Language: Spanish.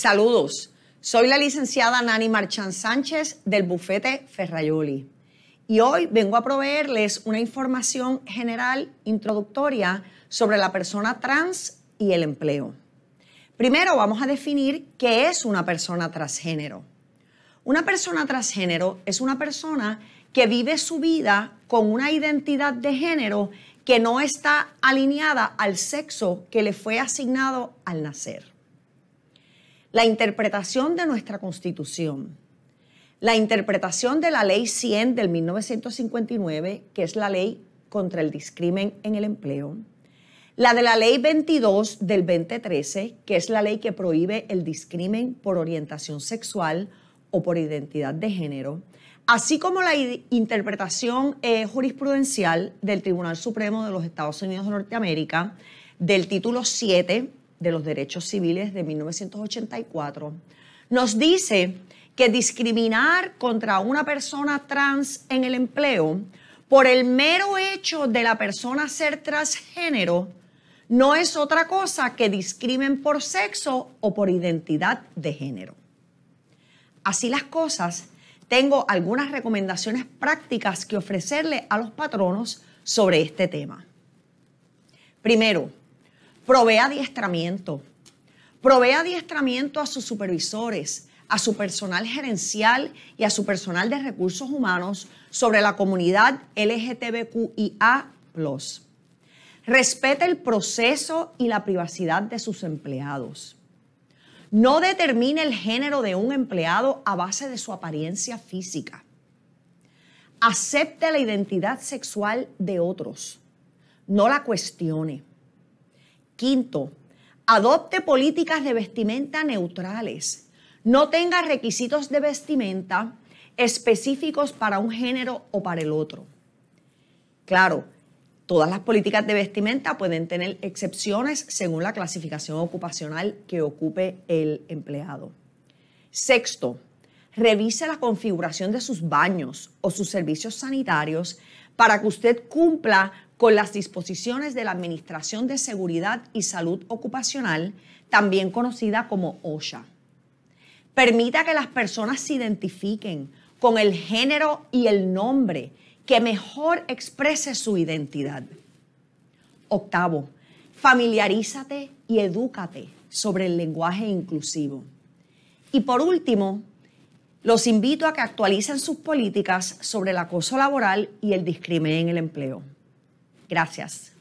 Saludos. Soy la licenciada Nani Marchán Sánchez del bufete Ferrayoli y hoy vengo a proveerles una información general introductoria sobre la persona trans y el empleo. Primero vamos a definir qué es una persona transgénero. Una persona transgénero es una persona que vive su vida con una identidad de género que no está alineada al sexo que le fue asignado al nacer la interpretación de nuestra Constitución, la interpretación de la Ley 100 del 1959, que es la ley contra el discrimen en el empleo, la de la Ley 22 del 2013, que es la ley que prohíbe el discrimen por orientación sexual o por identidad de género, así como la interpretación eh, jurisprudencial del Tribunal Supremo de los Estados Unidos de Norteamérica del título 7 de los Derechos Civiles de 1984, nos dice que discriminar contra una persona trans en el empleo por el mero hecho de la persona ser transgénero no es otra cosa que discrimen por sexo o por identidad de género. Así las cosas, tengo algunas recomendaciones prácticas que ofrecerle a los patronos sobre este tema. Primero, Provee adiestramiento. Provee adiestramiento a sus supervisores, a su personal gerencial y a su personal de recursos humanos sobre la comunidad LGTBQIA. Respeta el proceso y la privacidad de sus empleados. No determine el género de un empleado a base de su apariencia física. Acepte la identidad sexual de otros. No la cuestione. Quinto, adopte políticas de vestimenta neutrales. No tenga requisitos de vestimenta específicos para un género o para el otro. Claro, todas las políticas de vestimenta pueden tener excepciones según la clasificación ocupacional que ocupe el empleado. Sexto, revise la configuración de sus baños o sus servicios sanitarios para que usted cumpla con las disposiciones de la Administración de Seguridad y Salud Ocupacional, también conocida como OSHA. Permita que las personas se identifiquen con el género y el nombre que mejor exprese su identidad. Octavo, familiarízate y edúcate sobre el lenguaje inclusivo. Y por último, los invito a que actualicen sus políticas sobre el acoso laboral y el discrimen en el empleo. Gracias.